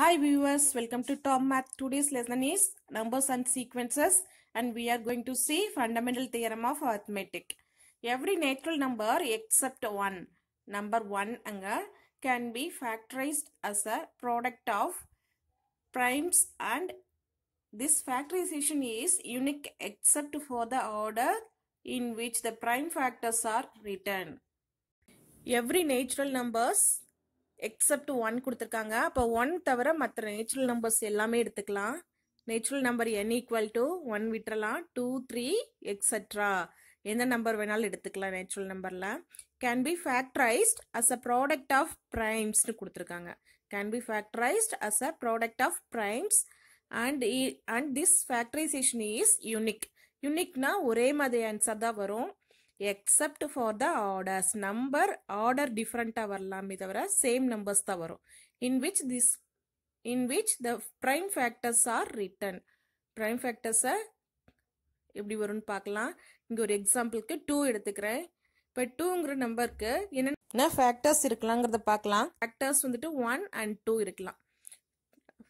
Hi viewers, welcome to Top Math. Today's lesson is numbers and sequences and we are going to see fundamental theorem of arithmetic. Every natural number except 1, number 1 anga can be factorized as a product of primes and this factorization is unique except for the order in which the prime factors are written. Every natural numbers except one கொடுத்துருக்காங்க அப்போ one தவிர மற்ற natural numbers எல்லாமே எடுத்துக்கலாம் natural number n equal to one விட்டுறலாம் two three extra எந்த number வேணாலும் எடுத்துக்கலாம் நேச்சுரல் நம்பரில் can be factorised as a product of ப்ரைம்ஸ்னு கொடுத்துருக்காங்க can be factorised as a product of primes and and this factorisation is unique யூனிக்னா ஒரே மாதிரி ஆன்சர் தான் வரும் except for the orders number order டிஃப்ரெண்ட்டாக வரலாமே தவிர சேம் நம்பர்ஸ் தான் வரும் in which this in which the prime factors are written prime ஃபேக்டர்ஸை எப்படி வரும்னு பார்க்கலாம் இங்கே ஒரு எக்ஸாம்பிளுக்கு டூ எடுத்துக்கிறேன் இப்போ டூங்கிற நம்பருக்கு என்னென்ன ஃபேக்டர்ஸ் இருக்கலாங்கிறத பார்க்கலாம் ஃபேக்டர்ஸ் வந்துட்டு ஒன் அண்ட் டூ இருக்கலாம்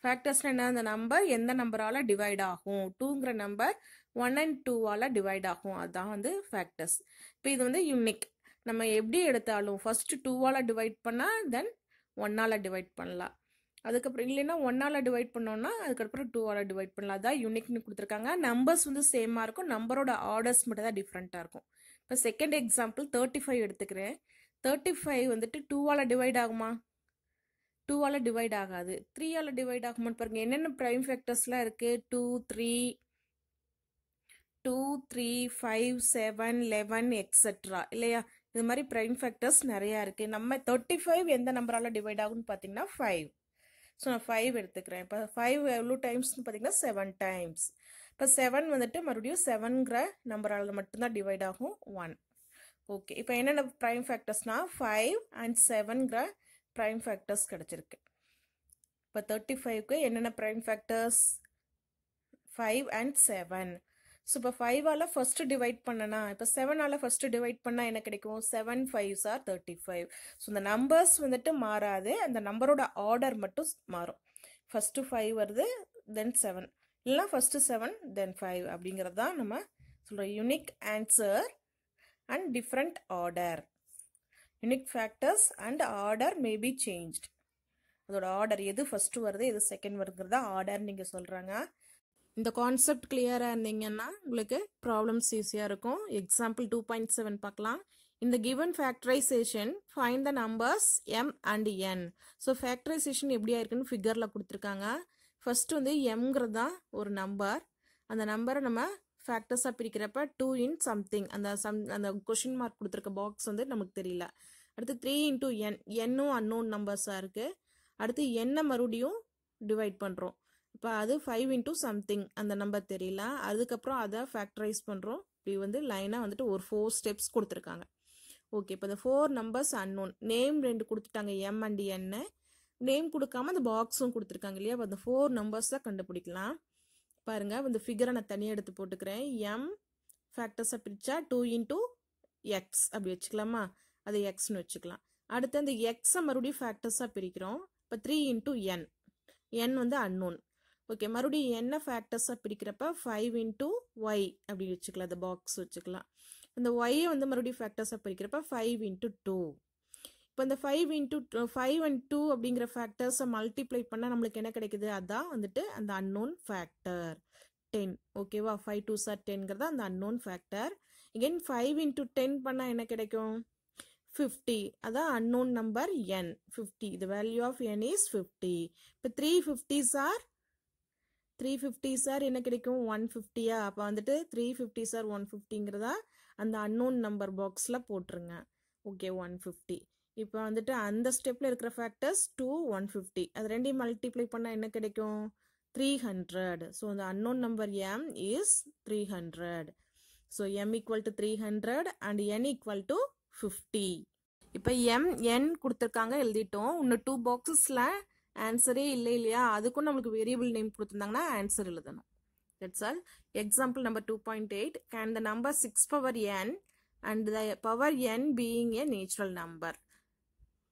ஃபேக்டர்ஸ்ல என்ன அந்த நம்பர் எந்த நம்பரால் டிவைட் ஆகும் டூங்கிற நம்பர் ஒன் அண்ட் டூவால் டிவைட் ஆகும் அதுதான் வந்து ஃபேக்டர்ஸ் இப்போ இது வந்து யூனிக் நம்ம எப்படி எடுத்தாலும் ஃபஸ்ட்டு டூவால் டிவைட் பண்ணால் தென் ஒன்னால டிவைட் பண்ணலாம் அதுக்கப்புறம் இல்லைன்னா ஒன்னால டிவைட் பண்ணோம்னா அதுக்கப்புறம் டூவால் டிவைட் பண்ணலாம் அதான் யூனிக்னு கொடுத்துருக்காங்க நம்பர்ஸ் வந்து சேமா இருக்கும் நம்பரோட ஆர்டர்ஸ் மட்டும் தான் டிஃப்ரெண்ட்டாக இருக்கும் இப்போ செகண்ட் எக்ஸாம்பிள் தேர்ட்டி ஃபைவ் எடுத்துக்கிறேன் தேர்ட்டி ஃபைவ் வந்துட்டு டூவால் டிவைட் ஆகுமா டூவால் டிவைட் ஆகாது த்ரீயால் டிவைட் ஆகுமான்னு பாருங்கள் என்னென்ன ப்ரைம் ஃபேக்டர்ஸ்லாம் இருக்குது two three two three five seven eleven extra இல்லையா இது மாதிரி ப்ரைம் ஃபேக்டர்ஸ் நிறையா இருக்குது நம்ம தேர்ட்டி ஃபைவ் எந்த நம்பரால் டிவைட் ஆகும்னு பார்த்தீங்கன்னா ஃபைவ் ஸோ நான் ஃபைவ் எடுத்துக்கிறேன் இப்போ ஃபைவ் எவ்வளோ டைம்ஸ்னு பார்த்தீங்கன்னா செவன் டைம்ஸ் இப்போ செவன் வந்துட்டு மறுபடியும் செவன்கிற நம்பரால் மட்டும்தான் டிவைட் ஆகும் ஒன் ஓகே இப்போ என்னென்ன ப்ரைம் ஃபேக்டர்ஸ்னால் ஃபைவ் அண்ட் செவன்கிற ப்ரைம் ஃபேக்டர்ஸ் கிடச்சிருக்கு இப்போ தேர்ட்டி ஃபைவ்க்கு என்னென்ன prime factors five and seven so இப்போ ஃபைவால் ஃபஸ்ட்டு டிவைட் பண்ணனா இப்போ செவனால் ஃபஸ்ட்டு டிவைட் பண்ணால் என்ன கிடைக்கும் seven fives are thirty five so இந்த நம்பர்ஸ் வந்துட்டு மாறாது அந்த நம்பரோட ஆர்டர் மட்டும் மாறும் ஃபஸ்ட்டு ஃபைவ் வருது தென் செவன் இல்லைனா ஃபஸ்ட்டு செவன் தென் ஃபைவ் அப்படிங்கிறது தான் நம்ம சொல்கிற unique answer and different order unique factors and order may be change அதோட ஆர்டர் எது ஃபஸ்ட்டு வருது எது செகண்ட் வருங்கிறதா ஆர்டர் நீங்கள் சொல்கிறாங்க இந்த கான்செப்ட் கிளியராக இருந்தீங்கன்னா உங்களுக்கு ப்ராப்ளம்ஸ் ஈஸியாக இருக்கும் எக்ஸாம்பிள் டூ பாயிண்ட் செவன் பார்க்கலாம் இந்த given factorisation find the numbers m and n so factorisation எப்படி இருக்குன்னு ஃபிகரில் கொடுத்துருக்காங்க ஃபஸ்ட்டு வந்து எம்ங்கிறது தான் ஒரு நம்பர் அந்த நம்பரை நம்ம ஃபேக்டர்ஸாக பிரிக்கிறப்ப டூ இன் சம்திங் அந்த சம் அந்த கொஷின் மார்க் கொடுத்துருக்க பாக்ஸ் வந்து நமக்கு தெரியல அடுத்து த்ரீ இன்டூ என் என்னும் அன்னோன் நம்பர்ஸாக இருக்குது அடுத்து என்ன மறுபடியும் டிவைட் பண்ணுறோம் இப்போ அது ஃபைவ் இன்டூ சம்திங் அந்த நம்பர் தெரியல அதுக்கப்புறம் அதை ஃபேக்டரைஸ் பண்ணுறோம் இப்படி வந்து லைனாக வந்துட்டு ஒரு ஃபோர் ஸ்டெப்ஸ் கொடுத்துருக்காங்க ஓகே இப்போ இந்த ஃபோர் நம்பர்ஸ் அன்னோன் நேம் ரெண்டு கொடுத்துட்டாங்க எம் அண்ட் என்ன நேம் கொடுக்காம அந்த பாக்ஸும் கொடுத்துருக்காங்க இல்லையா அப்போ அந்த ஃபோர் நம்பர்ஸ் தான் கண்டுபிடிக்கலாம் பாருங்கள் இந்த ஃபிகரை நான் தனியாக எடுத்து போட்டுக்கிறேன் எம் ஃபேக்டர்ஸை பிரித்தா டூ இன்ட்டு எக்ஸ் அப்படி வச்சுக்கலாமா அது எக்ஸ்னு வச்சுக்கலாம் அடுத்து அந்த எக்ஸை மறுபடியும் ஃபேக்டர்ஸாக பிரிக்கிறோம் இப்போ த்ரீ இன்ட்டு என் என் வந்து அன்னோன் ஓகே மறுபடியும் என்ன ஃபேக்டர்ஸாக பிரிக்கிறப்ப ஃபைவ் இன்ட்டு ஒய் அப்படி வச்சுக்கலாம் அந்த பாக்ஸ் வச்சுக்கலாம் அந்த ஒய்யை வந்து மறுபடியும் ஃபேக்டர்ஸாக பிரிக்கிறப்ப ஃபைவ் இன்ட்டு டூ இப்போ இந்த five into five and two அப்படிங்கிற ஃபேக்டர்ஸை மல்டிப்ளை பண்ணால் நம்மளுக்கு என்ன கிடைக்குது அதான் வந்துட்டு அந்த அன்னோன் ஃபேக்டர் டென் ஓகேவா ஃபைவ் டூ சார் டென்கிறது அந்த unknown factor again five into ten பண்ணால் என்ன கிடைக்கும் ஃபிஃப்டி அதான் அன்னோன் நம்பர் என் ஃபிஃப்டி இது value of n is fifty இப்போ three fifty are three fifty are என்ன கிடைக்கும் ஒன் ஃபிஃப்டியா அப்போ வந்துட்டு த்ரீ ஃபிஃப்டி சார் ஒன் ஃபிஃப்டிங்கிறதா அந்த அன்னோன் நம்பர் பாக்ஸில் போட்டுருங்க ஓகே ஒன் ஃபிஃப்டி இப்போ வந்துட்டு அந்த ஸ்டெப்பில் இருக்கிற ஃபேக்டர்ஸ் டூ ஒன் ஃபிஃப்டி அது ரெண்டையும் மல்டிப்ளை பண்ணால் என்ன கிடைக்கும் த்ரீ ஹண்ட்ரட் ஸோ அந்த unknown number m is three hundred so m equal to three hundred and n equal to fifty இப்போ எம் என் கொடுத்துருக்காங்க எழுதிட்டோம் இன்னும் டூ பாக்ஸஸில் ஆன்சரே இல்லை இல்லையா அதுக்கும் நம்மளுக்கு வேரியபிள் நேம் கொடுத்துருந்தாங்கன்னா ஆன்சர் எழுதணும் that's all example number two point eight can the number six power n and the power n being a natural number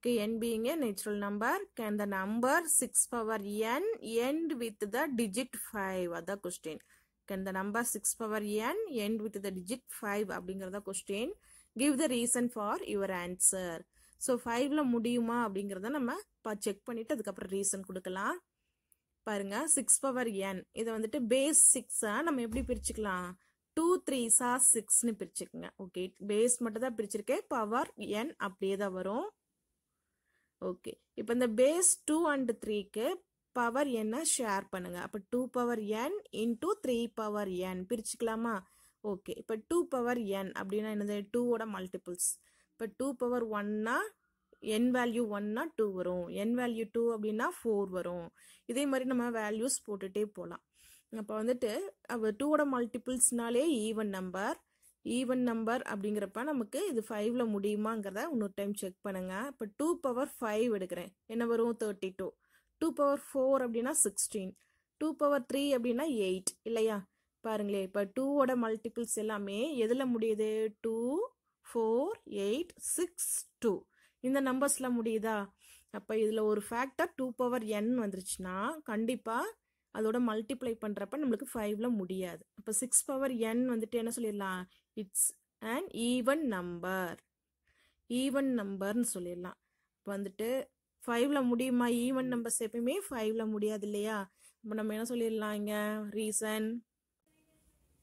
n being a natural number can the number 6 power n end with the digit 5 அதான் question can the number six power n end with the digit five அப்படிங்கிறதா question give the reason for your answer so ஃபைவ்ல முடியுமா அப்படிங்கிறத நம்ம இப்போ check பண்ணிவிட்டு அதுக்கப்புறம் reason கொடுக்கலாம் பாருங்கள் சிக்ஸ் பவர் என் இதை வந்துட்டு பேஸ் சிக்ஸா நம்ம எப்படி பிரிச்சுக்கலாம் டூ த்ரீ த்ரீஸா சிக்ஸ்னு பிரிச்சுக்கோங்க ஓகே பேஸ் மட்டும் தான் பிரிச்சிருக்கேன் பவர் என் அப்படியே தான் வரும் ஓகே இப்போ இந்த பேஸ் டூ அண்ட் த்ரீக்கு பவர் என்ன ஷேர் பண்ணுங்க அப்போ two power n into three power n பிரிச்சுக்கலாமா ஓகே இப்போ டூ பவர் என் அப்படின்னா என்னது டூவோட மல்டிபிள்ஸ் இப்போ டூ பவர் ஒன்னா என் வேல்யூ ஒன்னா டூ வரும் என் வேல்யூ டூ அப்படின்னா ஃபோர் வரும் இதே மாதிரி நம்ம வேல்யூஸ் போட்டுகிட்டே போகலாம் அப்போ வந்துட்டு டூவோட மல்டிபிள்ஸ்னாலே ஈவன் நம்பர் ஈவன் நம்பர் அப்படிங்கிறப்ப நமக்கு இது ஃபைவ்ல முடியுமாங்கிறத இன்னொரு டைம் செக் பண்ணுங்க இப்போ டூ பவர் ஃபைவ் எடுக்கிறேன் என்ன வரும் thirty two two power four அப்படின்னா சிக்ஸ்டீன் டூ பவர் த்ரீ அப்படின்னா எயிட் இல்லையா பாருங்களேன் இப்போ டூவோட மல்டிபிள்ஸ் எல்லாமே எதில் முடியுது two four eight six two இந்த நம்பர்ஸில் முடியுதா அப்போ இதில் ஒரு ஃபேக்டர் டூ பவர் என் வந்துருச்சுன்னா கண்டிப்பாக அதோட மல்டிப்ளை பண்ணுறப்ப நம்மளுக்கு ஃபைவ்ல முடியாது அப்போ சிக்ஸ் பவர் என் வந்துட்டு என்ன சொல்லிடலாம் it's and even number even நம்பர்னு சொல்லிடலாம் இப்போ வந்துட்டு ஃபைவ்ல முடியுமா ஈவன் நம்பர்ஸ் எப்பயுமே ஃபைவ்ல முடியாது இல்லையா இப்போ நம்ம என்ன சொல்லிடலாம் இங்க ரீசன்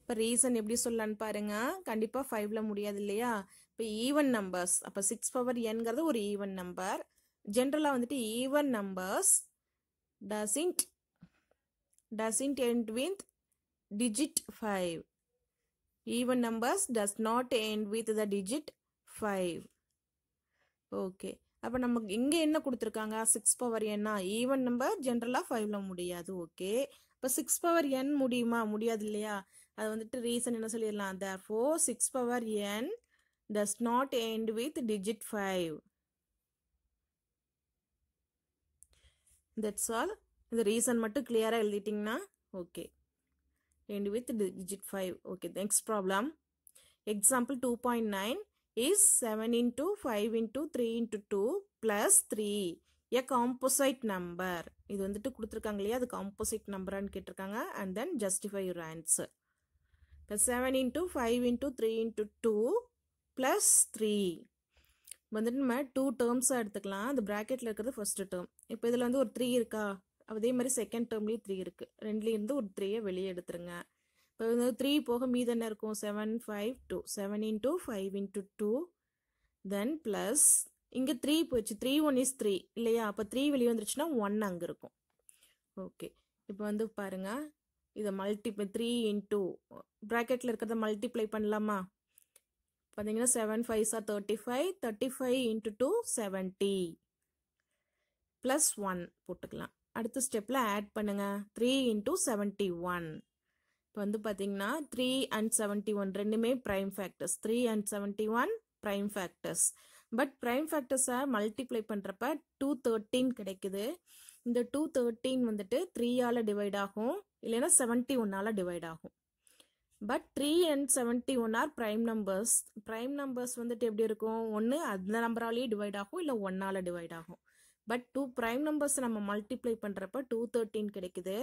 இப்போ ரீசன் எப்படி சொல்லலான்னு பாருங்க கண்டிப்பாக ஃபைவ்ல முடியாது இல்லையா இப்போ ஈவன் நம்பர்ஸ் அப்போ சிக்ஸ் பவர் என்கிறது ஒரு ஈவன் நம்பர் ஜென்ரலாக வந்துட்டு even numbers doesn't doesn't end with digit five Even numbers does not end with the digit five okay அப்போ நமக்கு இங்கே என்ன கொடுத்துருக்காங்க சிக்ஸ் பவர் என்னா ஈவன் நம்பர் ஜென்ரலாக ஃபைவ்ல முடியாது ஓகே இப்போ சிக்ஸ் பவர் என் முடியுமா முடியாது இல்லையா அது வந்துட்டு ரீசன் என்ன சொல்லிடலாம் therefore six power n does not end with digit five that's all இந்த ரீசன் மட்டும் கிளியராக எழுதிட்டிங்கன்னா ஓகே ரெண்டு with digit five okay next problem example two point nine is seven into five into three into two plus three a composite number இது வந்துட்டு கொடுத்துருக்காங்க இல்லையா அது காம்போசைட் நம்பரான்னு கேட்டிருக்காங்க and then justify your answer இப்போ seven into five into three into two plus three வந்துட்டு நம்ம டூ டேர்ம்ஸாக எடுத்துக்கலாம் அந்த ப்ராக்கெட்டில் இருக்கிறது ஃபஸ்ட்டு டேர்ம் இப்போ இதில் வந்து ஒரு த்ரீ இருக்கா அதே மாதிரி செகண்ட் டேர்ம்லேயும் த்ரீ இருக்குது ரெண்டுலேருந்து ஒரு த்ரீயை வெளியே எடுத்துருங்க இப்போ வந்து த்ரீ போக மீது என்ன இருக்கும் seven five two seven into five into two then plus இங்கே த்ரீ போயிடுச்சு த்ரீ ஒன் இஸ் த்ரீ இல்லையா அப்போ த்ரீ வெளியே வந்துருச்சுன்னா ஒன் அங்கே இருக்கும் ஓகே இப்போ வந்து பாருங்கள் இதை மல்டிப்ளை த்ரீ இன்ட்டு ப்ராக்கெட்டில் இருக்கிறத மல்டிப்ளை பண்ணலாமா பார்த்தீங்கன்னா seven five are thirty five thirty five into two seventy plus one போட்டுக்கலாம் அடுத்த ஸ்டெப்பில் ஆட் பண்ணுங்கள் த்ரீ இன்ட்டு செவன்ட்டி ஒன் இப்போ வந்து பார்த்தீங்கன்னா த்ரீ அண்ட் செவன்ட்டி ஒன் ரெண்டுமே prime factors three and seventy one prime factors but prime ஃபேக்டர்ஸை multiply பண்ணுறப்ப டூ தேர்ட்டீன் கிடைக்குது இந்த டூ தேர்ட்டீன் வந்துட்டு த்ரீயால் டிவைட் ஆகும் இல்லைன்னா செவன்ட்டி ஒன்னால் டிவைட் ஆகும் but three and seventy one are prime numbers prime numbers வந்துட்டு எப்படி இருக்கும் ஒன்று அந்த நம்பராலேயே டிவைட் ஆகும் இல்லை ஒன்னால் டிவைட் ஆகும் பட் டூ ப்ரைம் நம்பர்ஸ் நம்ம மல்டிப்ளை பண்ணுறப்ப டூ தேர்ட்டின் கிடைக்குது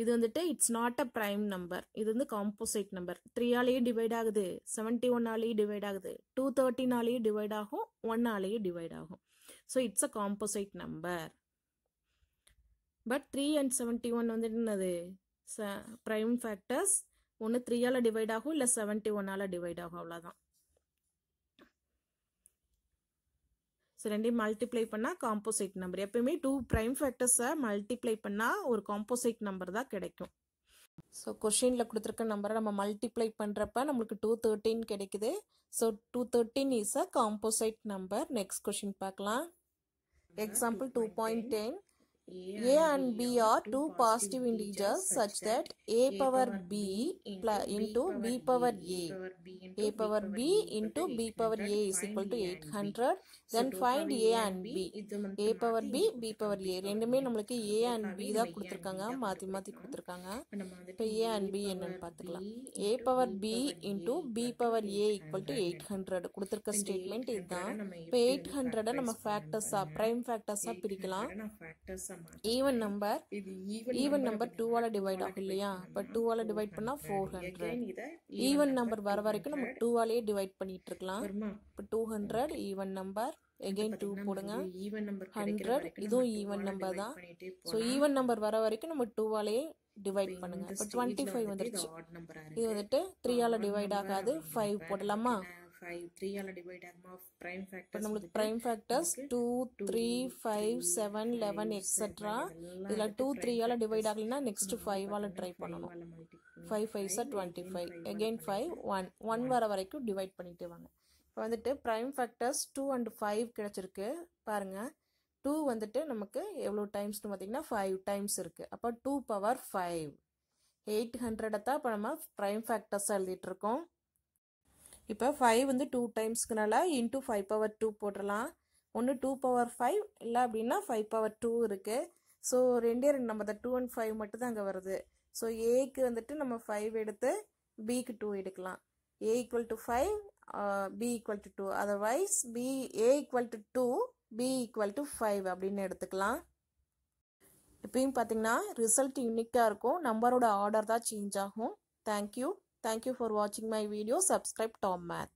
இது வந்துட்டு it's not a prime number இது வந்து காம்போசைட் நம்பர் த்ரீயாலேயே டிவைட் ஆகுது செவன்ட்டி ஒன்னாலேயே டிவைட் ஆகுது டூ தேர்ட்டினாலேயே டிவைட் ஆகும் ஒன்னாலேயே டிவைட் ஆகும் so it's a composite number but three and seventy one வந்துட்டு என்னது ப்ரைம் ஃபேக்டர்ஸ் ஒன்று த்ரீயால் டிவைட் ஆகும் இல்லை செவன்ட்டி ஒன்னால் டிவைட் ஆகும் அவ்வளோதான் ஸோ ரெண்டையும் மல்டிப்ளை பண்ணால் காம்போசைட் நம்பர் எப்பயுமே டூ ப்ரைம் ஃபேக்டர்ஸை மல்டிப்ளை பண்ணால் ஒரு காம்போசைட் நம்பர் தான் கிடைக்கும் ஸோ கொஷினில் கொடுத்துருக்க நம்பரை நம்ம மல்டிப்ளை பண்ணுறப்ப நம்மளுக்கு டூ தேர்ட்டின் கிடைக்குது so two thirteen is a composite number next question பார்க்கலாம் example two point ten a and b are two positive integers such that a power b into b power a. a power b into b power a is equal to 800. Then find a and b. a power b, b power a. ரெண்டுமே நம்மளுக்கு a and b தான் கொடுத்துருக்காங்க மாற்றி மாற்றி கொடுத்துருக்காங்க இப்போ a and b என்னன்னு பார்த்துக்கலாம் a power b into b power a equal to 800 கொடுத்துருக்க ஸ்டேட்மெண்ட் இதுதான் இப்போ எயிட் ஹண்ட்ரடை நம்ம ஃபேக்டர்ஸாக ப்ரைம் ஃபேக்டர்ஸாக பிரிக்கலாம் ஃபேக்டர்ஸாக ஈவன் நம்பர் ஈவன் நம்பர் டூவால் டிவைட் ஆகும் இல்லையா இப்போ டூவால் டிவைட் பண்ணால் ஃபோர் ஹண்ட்ரட் ஈவன் நம்பர் வர வரைக்கும் நம்ம டூவாலேயே டிவைட் பண்ணிட்டு இருக்கலாம் இப்போ two hundred even number again two போடுங்க ஈவன் நம்பர் ஹண்ட்ரட் இதுவும் ஈவன் நம்பர் தான் ஸோ ஈவன் நம்பர் வர வரைக்கும் நம்ம டூவாலேயே டிவைட் பண்ணுங்க இப்போ டுவெண்ட்டி ஃபைவ் வந்துருச்சு இது வந்துட்டு த்ரீயால் டிவைட் ஆகாது ஃபைவ் போடலாமா ஃபைவ் த்ரீயால் டிவைட் நம்மளுக்கு prime factors two three five seven eleven extra இதில் டூ த்ரீயால் டிவைட் ஆகலைன்னா நெக்ஸ்ட் ஃபைவால் ட்ரை பண்ணணும் five five are twenty five again five one one வர வரைக்கும் டிவைட் பண்ணிட்டு வாங்க இப்போ வந்துட்டு prime factors two and five கிடச்சிருக்கு பாருங்கள் டூ வந்துட்டு நமக்கு எவ்வளோ டைம்ஸ்னு பார்த்தீங்கன்னா ஃபைவ் டைம்ஸ் இருக்குது அப்போ டூ பவர் ஃபைவ் எயிட் ஹண்ட்ரடை தான் இப்போ நம்ம ப்ரைம் ஃபேக்டர்ஸாக எழுதிட்டுருக்கோம் இப்போ ஃபைவ் வந்து டூ டைம்ஸ்க்குனால இன்ட்டு ஃபைவ் பவர் டூ போட்டுடலாம் ஒன்று டூ பவர் ஃபைவ் இல்லை அப்படின்னா ஃபைவ் பவர் டூ இருக்குது ஸோ ரெண்டே ரெண்டு நம்ம தான் டூ அண்ட் ஃபைவ் மட்டும் தான் அங்கே வருது ஸோ ஏக்கு வந்துட்டு நம்ம ஃபைவ் எடுத்து பிக்கு டூ எடுக்கலாம் A equal to five B equal to two otherwise B A equal to two B equal to five அப்படின்னு எடுத்துக்கலாம் இப்பயும் பார்த்தீங்கன்னா ரிசல்ட் யூனிக்காக இருக்கும் நம்பரோட ஆர்டர் தான் சேஞ்ச் ஆகும் thank you Thank you for watching my video. Subscribe Tom Math.